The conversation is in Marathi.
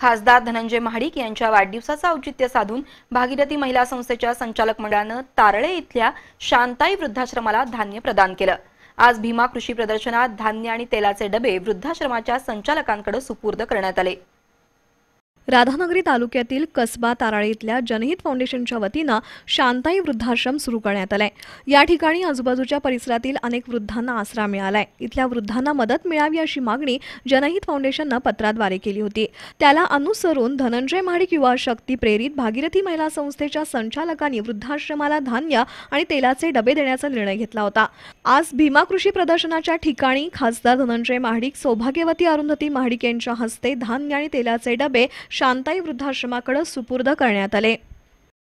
खासदार धनंजय महाडिक यांच्या वाढदिवसाचं औचित्य साधून भागीरथी महिला संस्थेच्या संचालक मंडळानं तारळे इथल्या शांताई वृद्धाश्रमाला धान्य प्रदान केलं आज भीमा कृषी प्रदर्शनात धान्य आणि तेलाचे डबे वृद्धाश्रमाच्या संचालकांकडे सुपूर्द करण्यात आले राधानगरी तालुक्यातील कसबा ताराळे इथल्या जनहित फाउंडेशनच्या वतीनं शांताई वृद्धाश्रम सुरू करण्यात आलाय या ठिकाणी आजूबाजूच्या परिसरातील अनेक वृद्धांना आसरा मिळालाय इथल्या वृद्धांना मदत मिळावी अशी मागणी जनहित फाउंडेशननं पत्राद्वारे केली होती त्याला अनुसरून धनंजय महाडिक युवा शक्ती प्रेरित भागीरथी महिला संस्थेच्या संचालकांनी वृद्धाश्रमाला धान्य आणि तेलाचे डबे देण्याचा निर्णय घेतला होता आज भीमा कृषी प्रदर्शनाच्या ठिकाणी खासदार धनंजय महाडिक सौभाग्यवती अरुंधती महाडिक यांच्या हस्ते धान्य आणि तेलाचे डबे शांताई वृद्धाश्रमाकडे सुपूर्द करण्यात आले